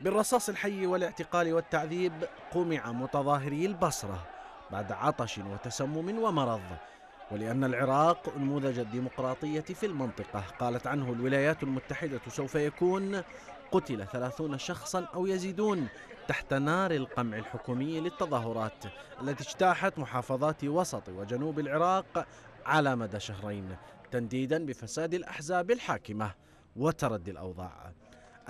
بالرصاص الحي والاعتقال والتعذيب قمع متظاهري البصرة بعد عطش وتسمم ومرض ولأن العراق نموذج الديمقراطية في المنطقة قالت عنه الولايات المتحدة سوف يكون قتل ثلاثون شخصا أو يزيدون تحت نار القمع الحكومي للتظاهرات التي اجتاحت محافظات وسط وجنوب العراق على مدى شهرين تنديدا بفساد الأحزاب الحاكمة وتردي الأوضاع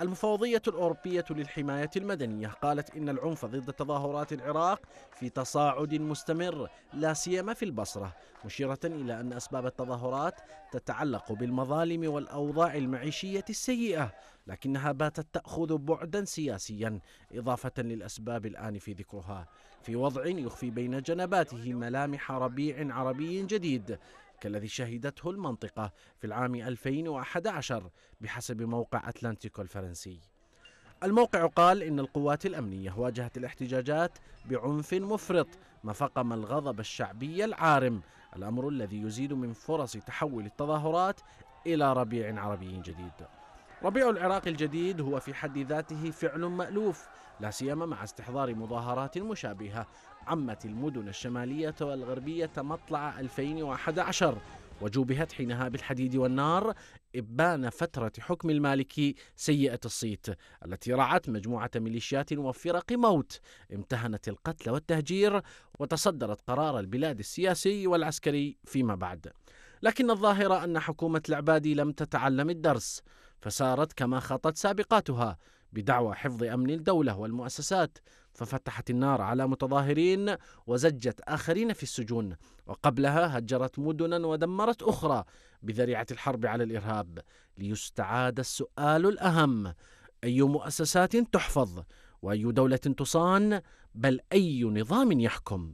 المفوضية الأوروبية للحماية المدنية قالت إن العنف ضد تظاهرات العراق في تصاعد مستمر لا سيما في البصرة مشيرة إلى أن أسباب التظاهرات تتعلق بالمظالم والأوضاع المعيشية السيئة لكنها باتت تأخذ بعدا سياسيا إضافة للأسباب الآن في ذكرها في وضع يخفي بين جنباته ملامح ربيع عربي جديد كالذي شهدته المنطقة في العام 2011 بحسب موقع أتلانتيكو الفرنسي الموقع قال إن القوات الأمنية واجهت الاحتجاجات بعنف مفرط ما فقم الغضب الشعبي العارم الأمر الذي يزيد من فرص تحول التظاهرات إلى ربيع عربي جديد ربيع العراق الجديد هو في حد ذاته فعل مألوف لا سيما مع استحضار مظاهرات مشابهة عمت المدن الشمالية والغربية مطلع 2011 وجوبهت حينها بالحديد والنار إبان فترة حكم المالكي سيئة الصيت التي رعت مجموعة ميليشيات وفرق موت امتهنت القتل والتهجير وتصدرت قرار البلاد السياسي والعسكري فيما بعد لكن الظاهرة أن حكومة العبادي لم تتعلم الدرس فسارت كما خطت سابقاتها بدعوى حفظ أمن الدولة والمؤسسات ففتحت النار على متظاهرين وزجت آخرين في السجون وقبلها هجرت مدنا ودمرت أخرى بذريعة الحرب على الإرهاب ليستعاد السؤال الأهم أي مؤسسات تحفظ وأي دولة تصان بل أي نظام يحكم